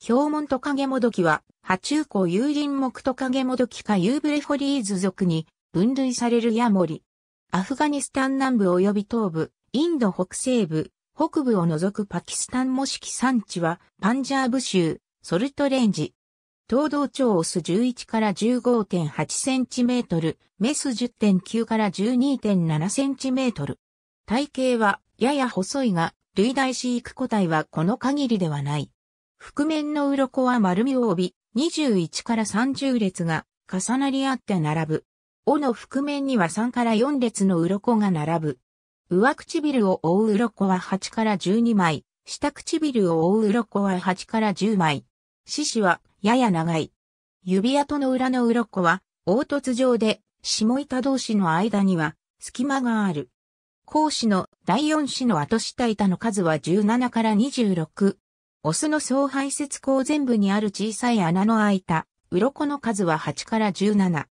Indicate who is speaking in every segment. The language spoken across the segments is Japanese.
Speaker 1: ヒョウモントカゲモドキは、ユー湖ン林木トカゲモドキかユーブレフォリーズ属に分類されるヤモリ。アフガニスタン南部及び東部、インド北西部、北部を除くパキスタン模式産地は、パンジャーブ州、ソルトレンジ。東道長オス11から15.8センチメートル、メス10.9から12.7センチメートル。体型は、やや細いが、類大飼育個体はこの限りではない。覆面の鱗は丸みを帯び、21から30列が重なり合って並ぶ。尾の覆面には3から4列の鱗が並ぶ。上唇を覆う鱗は8から12枚、下唇を覆う鱗は8から10枚。獅子はやや長い。指跡の裏の鱗は凹凸状で下板同士の間には隙間がある。孔子の第4子の後下板の数は17から26。オスの総排泄口全部にある小さい穴の開いた、鱗の数は8から17。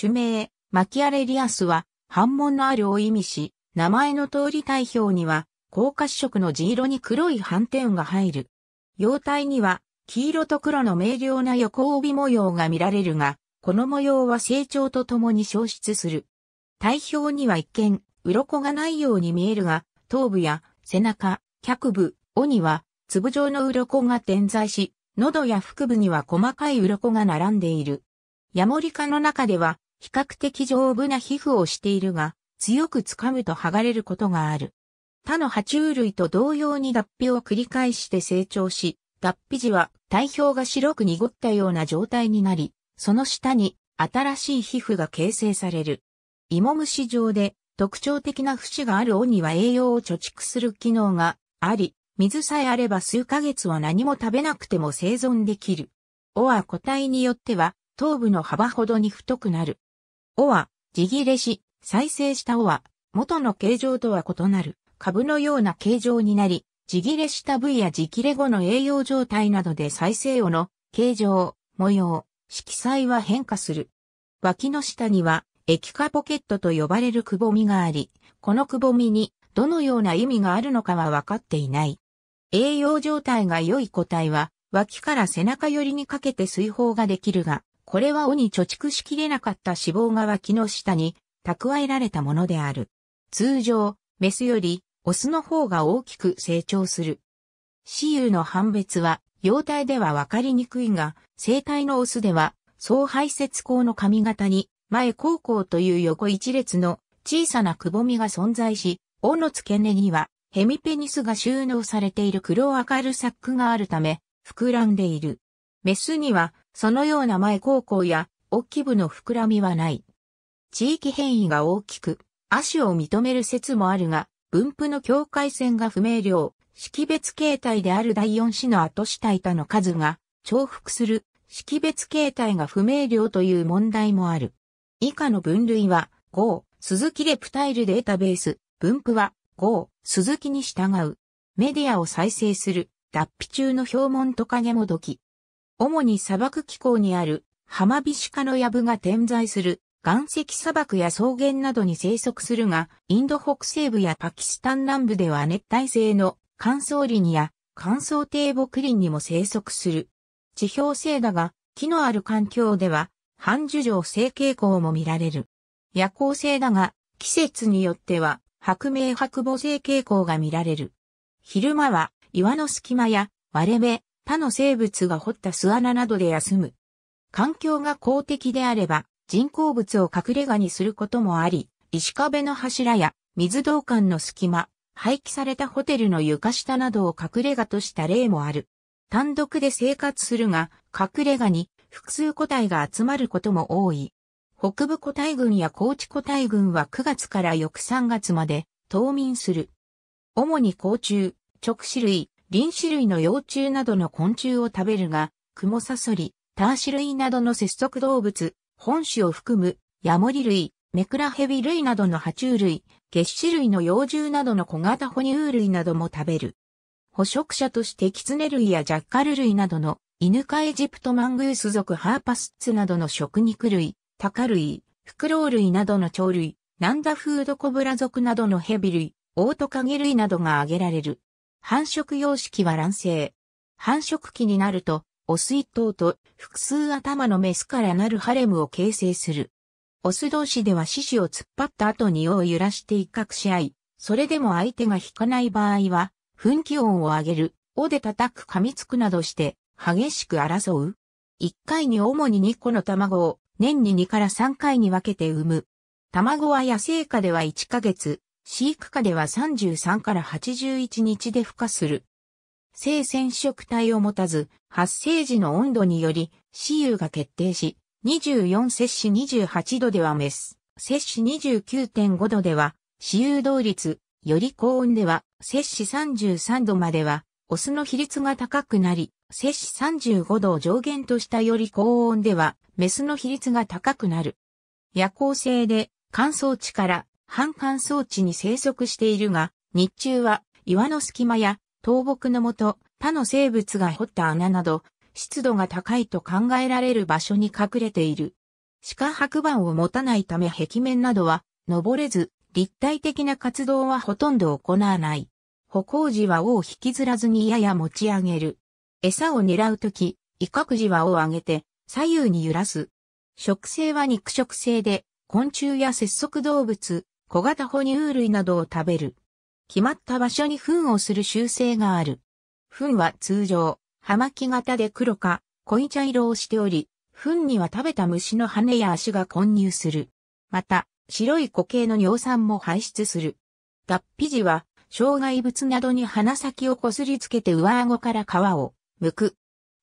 Speaker 1: 種名、マキアレリアスは、反問のあるを意味し、名前の通り体表には、高褐色の地色に黒い斑点が入る。容体には、黄色と黒の明瞭な横帯模様が見られるが、この模様は成長とともに消失する。体表には一見、鱗がないように見えるが、頭部や背中、脚部、尾には粒状の鱗が点在し、喉や腹部には細かい鱗が並んでいる。ヤモリ科の中では、比較的丈夫な皮膚をしているが、強く掴むと剥がれることがある。他の爬虫類と同様に脱皮を繰り返して成長し、脱皮時は体表が白く濁ったような状態になり、その下に新しい皮膚が形成される。芋虫状で特徴的な節がある尾には栄養を貯蓄する機能があり、水さえあれば数ヶ月は何も食べなくても生存できる。尾は個体によっては、頭部の幅ほどに太くなる。尾は、地切れし、再生した尾は、元の形状とは異なる、株のような形状になり、地切れした部位や地切れ後の栄養状態などで再生をの形状、模様、色彩は変化する。脇の下には液化ポケットと呼ばれるくぼみがあり、このくぼみにどのような意味があるのかは分かっていない。栄養状態が良い個体は、脇から背中寄りにかけて水泡ができるが、これは尾に貯蓄しきれなかった脂肪が脇の下に蓄えられたものである。通常、メスよりオスの方が大きく成長する。雌雄の判別は、幼体ではわかりにくいが、生体のオスでは、総排泄口の髪型に、前後校という横一列の小さなくぼみが存在し、尾の付け根にはヘミペニスが収納されている黒明るサックがあるため、膨らんでいる。メスには、そのような前高校や、大き部の膨らみはない。地域変異が大きく、足を認める説もあるが、分布の境界線が不明瞭、識別形態である第四子の後下板の数が、重複する、識別形態が不明瞭という問題もある。以下の分類は、5、鈴木レプタイルデータベース、分布は、5、鈴木に従う。メディアを再生する。脱皮中のヒ門トカゲもどき。主に砂漠気候にあるハマビシカのヤブが点在する岩石砂漠や草原などに生息するが、インド北西部やパキスタン南部では熱帯性の乾燥林や乾燥低木林にも生息する。地表性だが、木のある環境では、半樹状性傾向も見られる。夜行性だが、季節によっては白明白母性傾向が見られる。昼間は岩の隙間や割れ目、他の生物が掘った巣穴などで休む。環境が公的であれば人工物を隠れ家にすることもあり、石壁の柱や水道管の隙間、廃棄されたホテルの床下などを隠れ家とした例もある。単独で生活するが、隠れ家に複数個体が集まることも多い。北部古代軍や高知古代軍は9月から翌3月まで冬眠する。主に甲虫、直視類、林視類の幼虫などの昆虫を食べるが、クモサソリ、ターシ類などの節足動物、本種を含む、ヤモリ類、メクラヘビ類などの爬虫類、月種類の幼獣などの小型哺乳類なども食べる。捕食者としてキツネ類やジャッカル類などの、イヌカエジプトマングース属ハーパスツなどの食肉類、タカ類、フクロウ類などの鳥類、ナンダフードコブラ族などのヘビ類、オオトカゲ類などが挙げられる。繁殖様式は卵生。繁殖期になると、オス一頭と複数頭のメスからなるハレムを形成する。オス同士では獅子を突っ張った後に尾を揺らして威嚇し合い、それでも相手が引かない場合は、噴気音を上げる、尾で叩く噛みつくなどして、激しく争う。一回に主に2個の卵を年に2から3回に分けて産む。卵は野生下では1ヶ月、飼育下では33から81日で孵化する。性染色体を持たず、発生時の温度により、雌雄が決定し、24摂氏28度ではメス、摂氏29.5度では、雌雄同率、より高温では、摂氏33度までは、オスの比率が高くなり、摂氏35度を上限としたより高温では、メスの比率が高くなる。夜行性で、乾燥地から半乾燥地に生息しているが、日中は岩の隙間や倒木のもと、他の生物が掘った穴など、湿度が高いと考えられる場所に隠れている。鹿白板を持たないため壁面などは登れず、立体的な活動はほとんど行わない。歩行時は尾を引きずらずにやや持ち上げる。餌を狙うとき、威嚇時は尾を上げて左右に揺らす。食性は肉食性で、昆虫や節足動物、小型哺乳類などを食べる。決まった場所に糞をする習性がある。糞は通常、葉巻型で黒か、濃い茶色をしており、糞には食べた虫の羽や足が混入する。また、白い固形の尿酸も排出する。脱皮時は障害物などに鼻先をこすりつけて上顎から皮を剥く。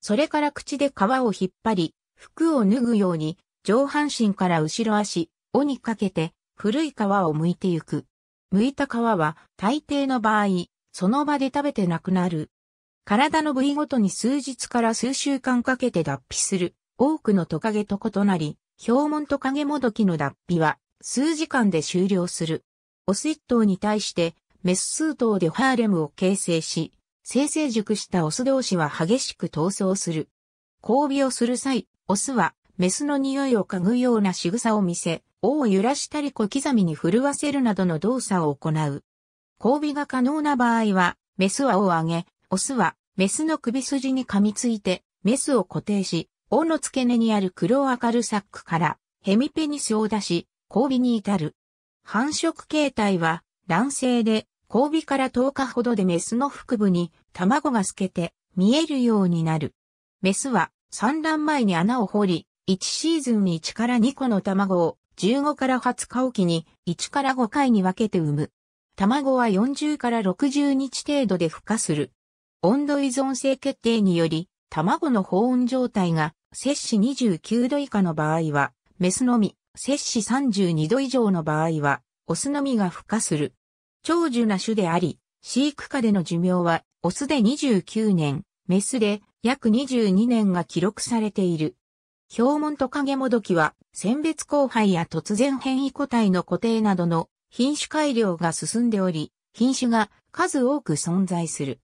Speaker 1: それから口で皮を引っ張り、服を脱ぐように上半身から後ろ足、尾にかけて古い皮を剥いてゆく。剥いた皮は大抵の場合、その場で食べてなくなる。体の部位ごとに数日から数週間かけて脱皮する。多くのトカゲと異なり、表門トカゲもどきの脱皮は数時間で終了する。オス一頭に対してメス数頭でハーレムを形成し、生成熟したオス同士は激しく闘争する。交尾をする際、オスはメスの匂いを嗅ぐような仕草を見せ、尾を揺らしたり小刻みに震わせるなどの動作を行う。交尾が可能な場合は、メスは尾を上げ、オスはメスの首筋に噛みついて、メスを固定し、尾の付け根にある黒明るサックからヘミペニスを出し、交尾に至る。繁殖形態は男性で交尾から10日ほどでメスの腹部に卵が透けて見えるようになる。メスは産卵前に穴を掘り、1シーズン1から2個の卵を15から20日おきに1から5回に分けて産む。卵は40から60日程度で孵化する。温度依存性決定により、卵の保温状態が摂氏29度以下の場合は、メスのみ、摂氏32度以上の場合は、オスのみが孵化する。長寿な種であり、飼育下での寿命は、オスで29年、メスで約22年が記録されている。ントと影もどきは、選別交配や突然変異個体の固定などの品種改良が進んでおり、品種が数多く存在する。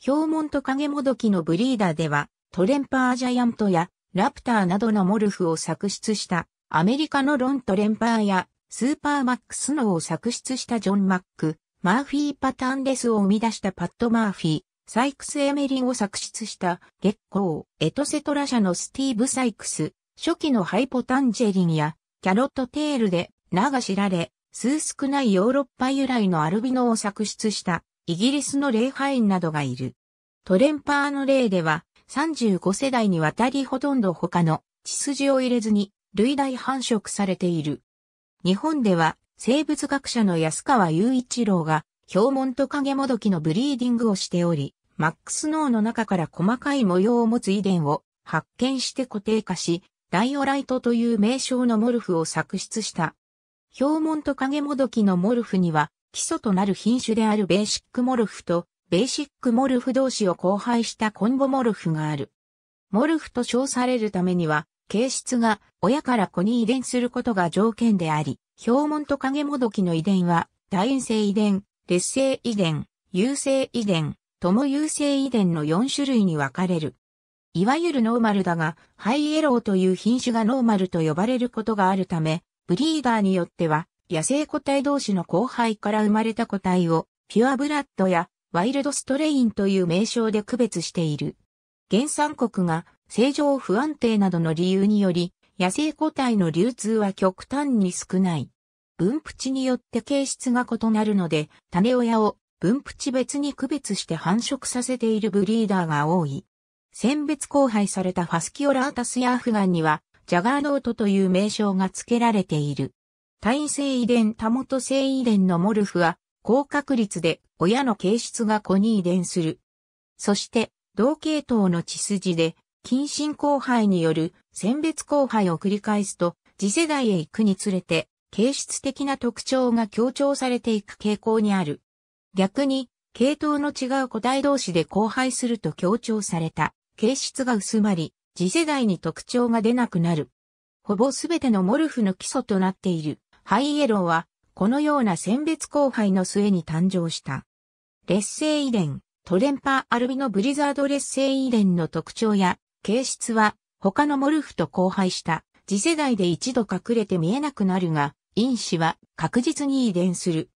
Speaker 1: ントと影もどきのブリーダーでは、トレンパージャイアントやラプターなどのモルフを作出したアメリカのロントレンパーやスーパーマックスーを作出したジョン・マック、マーフィーパターンレスを生み出したパッド・マーフィー、サイクス・エメリンを作出した月光、エトセトラ社のスティーブ・サイクス、初期のハイポタンジェリンやキャロット・テールで名が知られ、数少ないヨーロッパ由来のアルビノを作出したイギリスの礼拝員などがいる。トレンパーの例では35世代にわたりほとんど他の血筋を入れずに類代繁殖されている。日本では生物学者の安川雄一郎が、氷門と影もどきのブリーディングをしており、マックス脳の中から細かい模様を持つ遺伝を発見して固定化し、ダイオライトという名称のモルフを作出した。氷門と影もどきのモルフには、基礎となる品種であるベーシックモルフと、ベーシックモルフ同士を交配したコンボモルフがある。モルフと称されるためには、形質が親から子に遺伝することが条件であり、表門と影もどきの遺伝は、大円性遺伝、劣性遺伝、優性遺伝、とも優性遺伝の4種類に分かれる。いわゆるノーマルだが、ハイエローという品種がノーマルと呼ばれることがあるため、ブリーダーによっては、野生個体同士の交配から生まれた個体を、ピュアブラッドやワイルドストレインという名称で区別している。原産国が正常不安定などの理由により、野生個体の流通は極端に少ない。分布地によって形質が異なるので、種親を分布地別に区別して繁殖させているブリーダーが多い。選別交配されたファスキオラータスやアフガンには、ジャガーノートという名称が付けられている。単位性遺伝多元性遺伝のモルフは、高確率で親の形質が子に遺伝する。そして、同系統の血筋で近親交配による選別交配を繰り返すと、次世代へ行くにつれて、形質的な特徴が強調されていく傾向にある。逆に、系統の違う個体同士で交配すると強調された形質が薄まり、次世代に特徴が出なくなる。ほぼすべてのモルフの基礎となっているハイエローは、このような選別交配の末に誕生した。劣勢遺伝、トレンパーアルビノブリザード劣勢遺伝の特徴や形質は他のモルフと交配した次世代で一度隠れて見えなくなるが、因子は確実に遺伝する。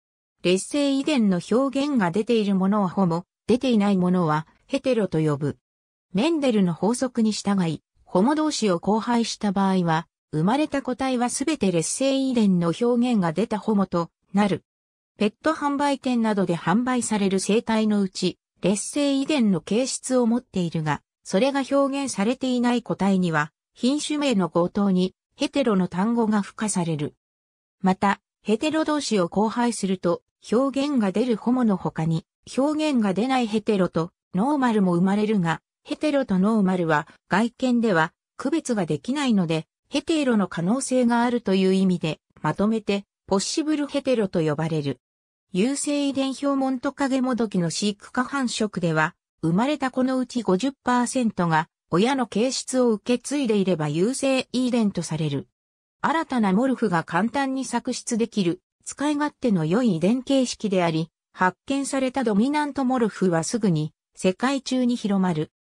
Speaker 1: 劣勢遺伝の表現が出ているものはホモ、出ていないものはヘテロと呼ぶ。メンデルの法則に従い、ホモ同士を交配した場合は、生まれた個体はすべて劣勢遺伝の表現が出たホモとなる。ペット販売店などで販売される生体のうち、劣勢遺伝の形質を持っているが、それが表現されていない個体には、品種名の強盗に、ヘテロの単語が付加される。また、ヘテロ同士を交配すると、表現が出るホモの他に、表現が出ないヘテロとノーマルも生まれるが、ヘテロとノーマルは外見では区別ができないので、ヘテロの可能性があるという意味で、まとめて、ポッシブルヘテロと呼ばれる。有性遺伝表モントカゲモドキの飼育下繁殖では、生まれた子のうち50%が親の形質を受け継いでいれば優勢遺伝とされる。新たなモルフが簡単に作出できる、使い勝手の良い遺伝形式であり、発見されたドミナントモルフはすぐに世界中に広まる。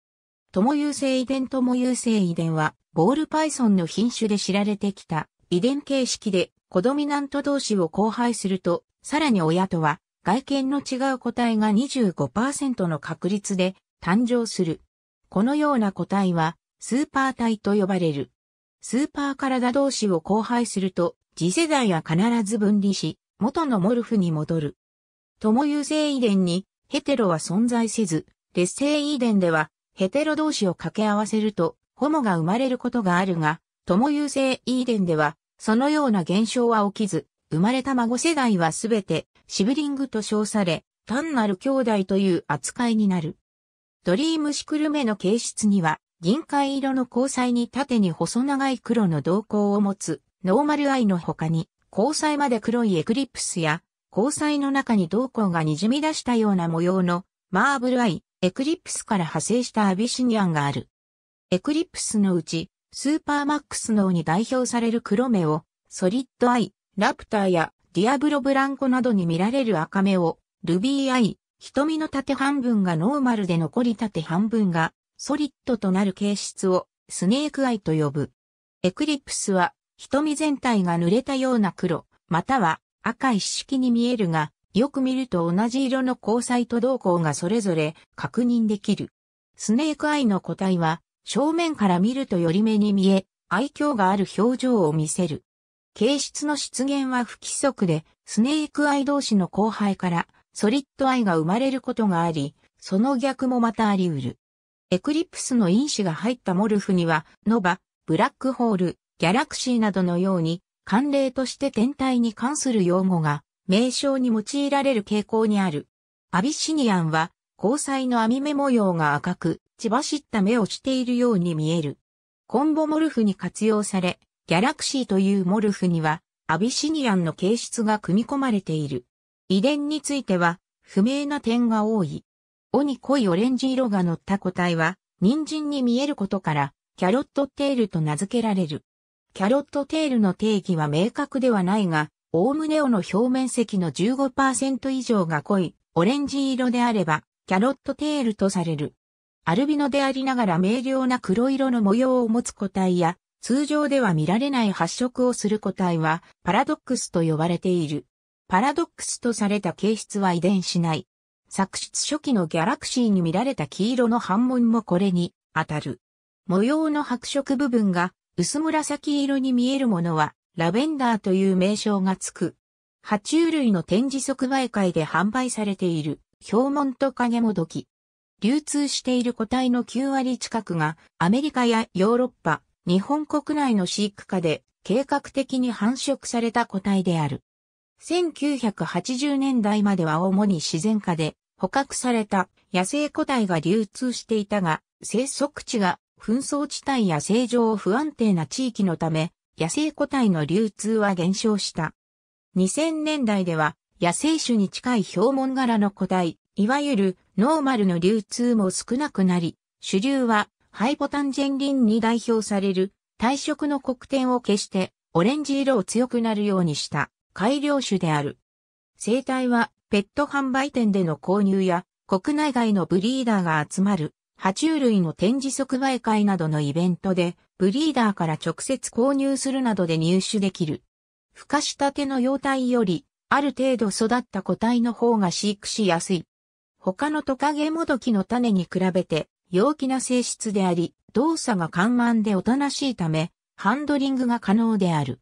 Speaker 1: 友優性遺伝友優性遺伝は、ボールパイソンの品種で知られてきた遺伝形式で、コドミナント同士を交配すると、さらに親とは外見の違う個体が25%の確率で誕生する。このような個体はスーパー体と呼ばれる。スーパー体同士を交配すると、次世代は必ず分離し、元のモルフに戻る。共有性遺伝にヘテロは存在せず、劣性遺伝ではヘテロ同士を掛け合わせるとホモが生まれることがあるが、共有性遺伝ではそのような現象は起きず、生まれた孫世代はすべてシブリングと称され、単なる兄弟という扱いになる。ドリームシクルメの形質には、銀灰色の交際に縦に細長い黒の瞳孔を持つ、ノーマルアイの他に、交際まで黒いエクリプスや、交際の中に瞳孔が滲み出したような模様の、マーブルアイ、エクリプスから派生したアビシニアンがある。エクリプスのうち、スーパーマックス脳に代表される黒目を、ソリッドアイ、ラプターやディアブロブランコなどに見られる赤目を、ルビーアイ、瞳の縦半分がノーマルで残り縦半分がソリッドとなる形質をスネークアイと呼ぶ。エクリプスは瞳全体が濡れたような黒、または赤一色に見えるが、よく見ると同じ色の光彩と動向がそれぞれ確認できる。スネークアイの個体は正面から見るとより目に見え、愛嬌がある表情を見せる。形質の出現は不規則で、スネークアイ同士の交配から、ソリッドアイが生まれることがあり、その逆もまたあり得る。エクリプスの因子が入ったモルフには、ノバ、ブラックホール、ギャラクシーなどのように、慣例として天体に関する用語が、名称に用いられる傾向にある。アビシニアンは、交際の網目模様が赤く、血走った目をしているように見える。コンボモルフに活用され、ギャラクシーというモルフには、アビシニアンの形質が組み込まれている。遺伝については、不明な点が多い。尾に濃いオレンジ色が乗った個体は、人参に見えることから、キャロットテールと名付けられる。キャロットテールの定義は明確ではないが、オウムネオの表面積の15%以上が濃い、オレンジ色であれば、キャロットテールとされる。アルビノでありながら明瞭な黒色の模様を持つ個体や、通常では見られない発色をする個体はパラドックスと呼ばれている。パラドックスとされた形質は遺伝しない。作出初期のギャラクシーに見られた黄色の反紋もこれに当たる。模様の白色部分が薄紫色に見えるものはラベンダーという名称がつく。爬虫類の展示即売会で販売されている、氷紋と影もどき。流通している個体の9割近くがアメリカやヨーロッパ、日本国内の飼育下で計画的に繁殖された個体である。1980年代までは主に自然下で捕獲された野生個体が流通していたが、生息地が紛争地帯や正常不安定な地域のため、野生個体の流通は減少した。2000年代では野生種に近い表紋柄の個体、いわゆるノーマルの流通も少なくなり、主流はハイポタンジェンリンに代表される体色の黒点を消してオレンジ色を強くなるようにした改良種である。生態はペット販売店での購入や国内外のブリーダーが集まる爬虫類の展示即売会などのイベントでブリーダーから直接購入するなどで入手できる。孵化したての幼体よりある程度育った個体の方が飼育しやすい。他のトカゲモドキの種に比べて陽気な性質であり、動作が緩慢でおとなしいため、ハンドリングが可能である。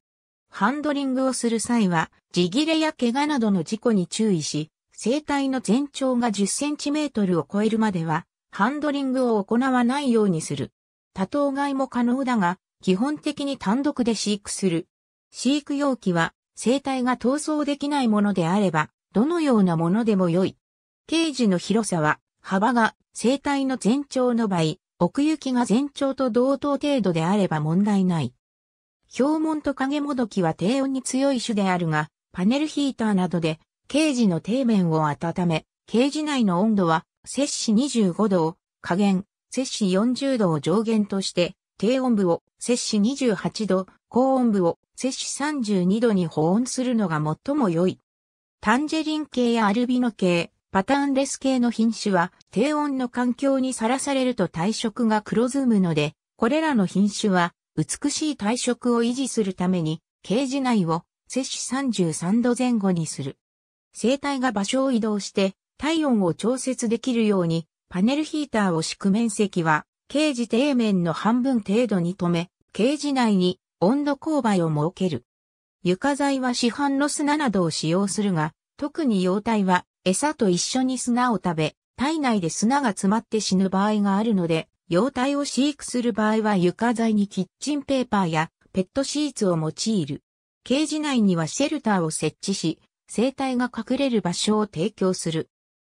Speaker 1: ハンドリングをする際は、地切れや怪我などの事故に注意し、生体の全長が10センチメートルを超えるまでは、ハンドリングを行わないようにする。多頭飼いも可能だが、基本的に単独で飼育する。飼育容器は、生体が逃走できないものであれば、どのようなものでも良い。ケージの広さは、幅が生体の全長の場合、奥行きが全長と同等程度であれば問題ない。表門と影もどきは低温に強い種であるが、パネルヒーターなどで、ケージの底面を温め、ケージ内の温度は、摂氏25度を下限、摂氏40度を上限として、低温部を摂氏28度、高温部を摂氏32度に保温するのが最も良い。タンジェリン系やアルビノ系、パターンレス系の品種は低温の環境にさらされると体色が黒ずむので、これらの品種は美しい体色を維持するために、ケージ内を摂氏33度前後にする。生体が場所を移動して体温を調節できるようにパネルヒーターを敷く面積はケージ底面の半分程度に止め、ケージ内に温度勾配を設ける。床材は市販の砂などを使用するが、特に容体は餌と一緒に砂を食べ、体内で砂が詰まって死ぬ場合があるので、幼体を飼育する場合は床材にキッチンペーパーやペットシーツを用いる。ケージ内にはシェルターを設置し、生体が隠れる場所を提供する。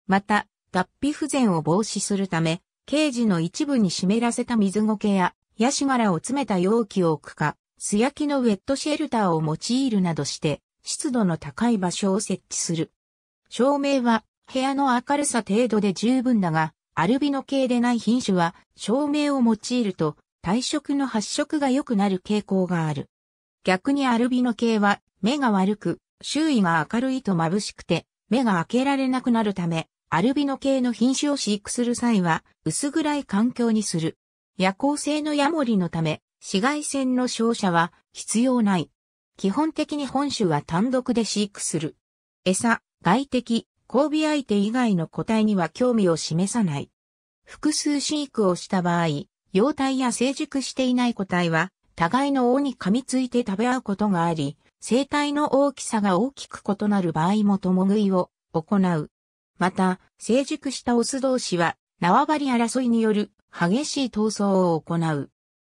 Speaker 1: また、脱皮不全を防止するため、ケージの一部に湿らせた水苔や、ヤシ殻を詰めた容器を置くか、素焼きのウェットシェルターを用いるなどして、湿度の高い場所を設置する。照明は部屋の明るさ程度で十分だが、アルビノ系でない品種は照明を用いると体色の発色が良くなる傾向がある。逆にアルビノ系は目が悪く、周囲が明るいと眩しくて、目が開けられなくなるため、アルビノ系の品種を飼育する際は、薄暗い環境にする。夜行性のヤモリのため、紫外線の照射は必要ない。基本的に本種は単独で飼育する。餌、外敵、交尾相手以外の個体には興味を示さない。複数飼育をした場合、幼体や成熟していない個体は、互いの尾に噛みついて食べ合うことがあり、生体の大きさが大きく異なる場合も共食いを行う。また、成熟したオス同士は縄張り争いによる激しい闘争を行う。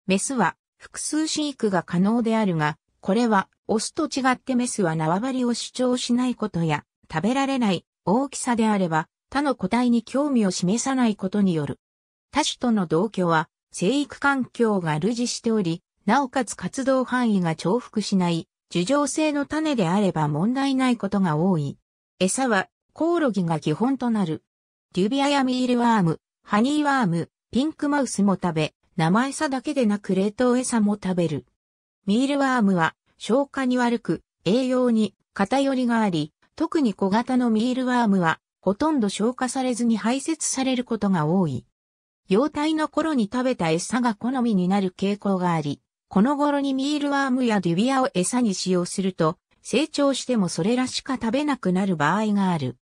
Speaker 1: メスは複数飼育が可能であるが、これはオスと違ってメスは縄張りを主張しないことや、食べられない大きさであれば、他の個体に興味を示さないことによる。他種との同居は、生育環境が類似しており、なおかつ活動範囲が重複しない、樹状性の種であれば問題ないことが多い。餌は、コオロギが基本となる。リュビアやミールワーム、ハニーワーム、ピンクマウスも食べ、生餌だけでなく冷凍餌も食べる。ミールワームは消化に悪く、栄養に偏りがあり、特に小型のミールワームは、ほとんど消化されずに排泄されることが多い。幼体の頃に食べた餌が好みになる傾向があり、この頃にミールワームやデュビアを餌に使用すると、成長してもそれらしか食べなくなる場合がある。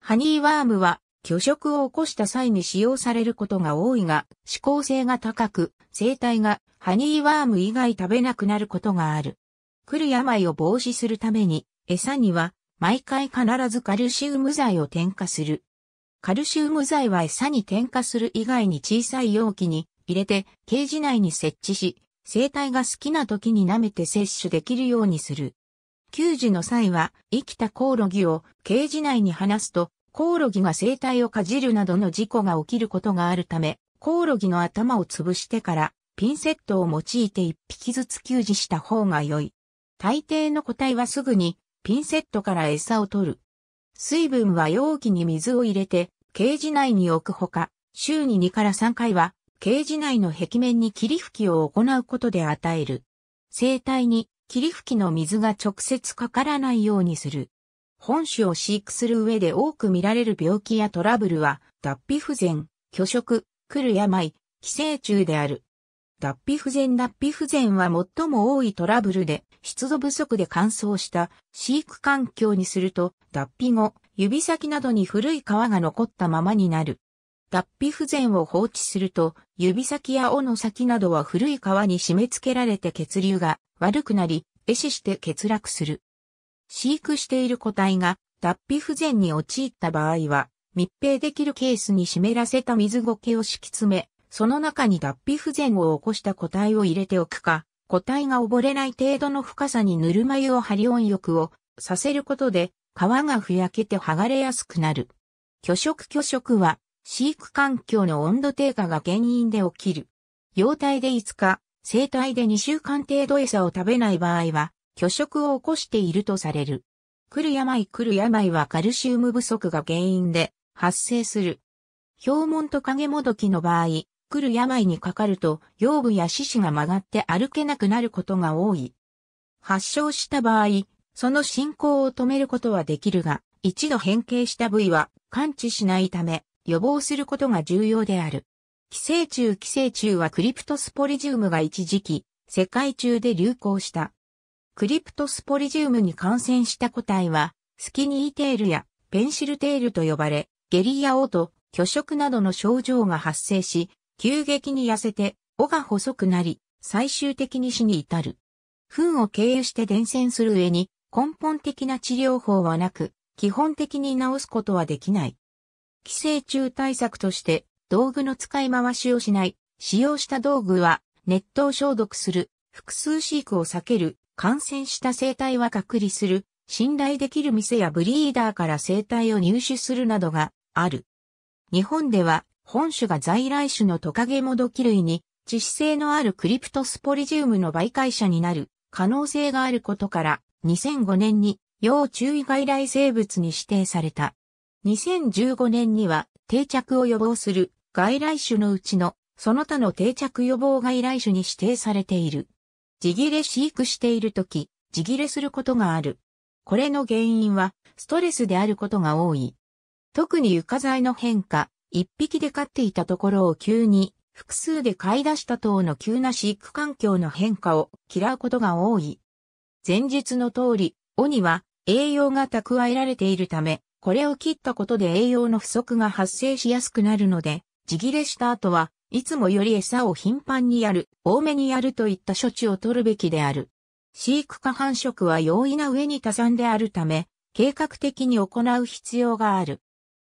Speaker 1: ハニーワームは、拒食を起こした際に使用されることが多いが、指向性が高く、生体がハニーワーム以外食べなくなることがある。来る病を防止するために、餌には毎回必ずカルシウム剤を添加する。カルシウム剤は餌に添加する以外に小さい容器に入れてケージ内に設置し、生体が好きな時に舐めて摂取できるようにする。給餌の際は生きたコオロギをケージ内に放すと、コオロギが生体をかじるなどの事故が起きることがあるため、コオロギの頭を潰してからピンセットを用いて一匹ずつ給餌した方が良い。大抵の個体はすぐにピンセットから餌を取る。水分は容器に水を入れて、ケージ内に置くほか、週に2から3回は、ケージ内の壁面に霧吹きを行うことで与える。生体に霧吹きの水が直接かからないようにする。本種を飼育する上で多く見られる病気やトラブルは、脱皮不全、拒食、来る病、寄生虫である。脱皮不全脱皮不全は最も多いトラブルで、湿度不足で乾燥した飼育環境にすると、脱皮後、指先などに古い皮が残ったままになる。脱皮不全を放置すると、指先や尾の先などは古い皮に締め付けられて血流が悪くなり、壊死して欠落する。飼育している個体が脱皮不全に陥った場合は、密閉できるケースに湿らせた水苔を敷き詰め、その中に脱皮不全を起こした個体を入れておくか、個体が溺れない程度の深さにぬるま湯を張り温浴をさせることで、皮がふやけて剥がれやすくなる。拒食拒食は、飼育環境の温度低下が原因で起きる。幼体で5日、生体で2週間程度餌を食べない場合は、拒食を起こしているとされる。来る病来る病はカルシウム不足が原因で発生する。表門と影もどきの場合、来る病にかかると、腰部や四肢が曲がって歩けなくなることが多い。発症した場合、その進行を止めることはできるが、一度変形した部位は感知しないため、予防することが重要である。寄生虫寄生虫はクリプトスポリジウムが一時期、世界中で流行した。クリプトスポリジウムに感染した個体は、スキニーテールやペンシルテールと呼ばれ、下痢や嘔吐、拒食などの症状が発生し、急激に痩せて、尾が細くなり、最終的に死に至る。糞を経由して伝染する上に、根本的な治療法はなく、基本的に治すことはできない。寄生虫対策として、道具の使い回しをしない、使用した道具は、熱湯消毒する、複数飼育を避ける、感染した生態は隔離する、信頼できる店やブリーダーから生態を入手するなどがある。日本では本種が在来種のトカゲモドキ類に、致死性のあるクリプトスポリジウムの媒介者になる可能性があることから、2005年に要注意外来生物に指定された。2015年には定着を予防する外来種のうちのその他の定着予防外来種に指定されている。地切れ飼育しているとき、地切れすることがある。これの原因はストレスであることが多い。特に床材の変化、一匹で飼っていたところを急に複数で飼い出した等の急な飼育環境の変化を嫌うことが多い。前述の通り、尾には栄養が蓄えられているため、これを切ったことで栄養の不足が発生しやすくなるので、地切れした後はいつもより餌を頻繁にやる、多めにやるといった処置を取るべきである。飼育下繁殖は容易な上に多産であるため、計画的に行う必要がある。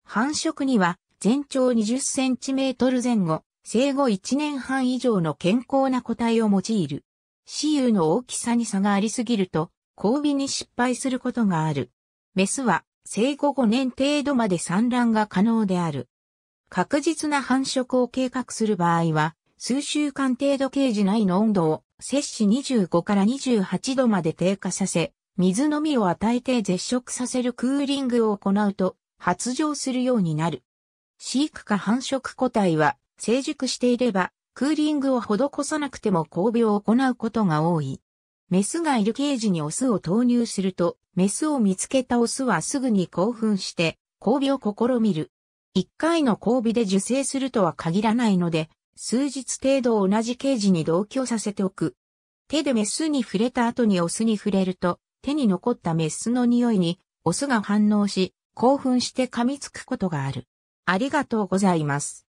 Speaker 1: 繁殖には全長20センチメートル前後、生後1年半以上の健康な個体を用いる。雌雄の大きさに差がありすぎると、交尾に失敗することがある。メスは生後5年程度まで産卵が可能である。確実な繁殖を計画する場合は、数週間程度ケージ内の温度を摂氏25から28度まで低下させ、水のみを与えて絶食させるクーリングを行うと発情するようになる。飼育か繁殖個体は成熟していればクーリングを施さなくても交尾を行うことが多い。メスがいるケージにオスを投入すると、メスを見つけたオスはすぐに興奮して交尾を試みる。一回の交尾で受精するとは限らないので、数日程度同じケージに同居させておく。手でメスに触れた後にオスに触れると、手に残ったメスの匂いに、オスが反応し、興奮して噛みつくことがある。ありがとうございます。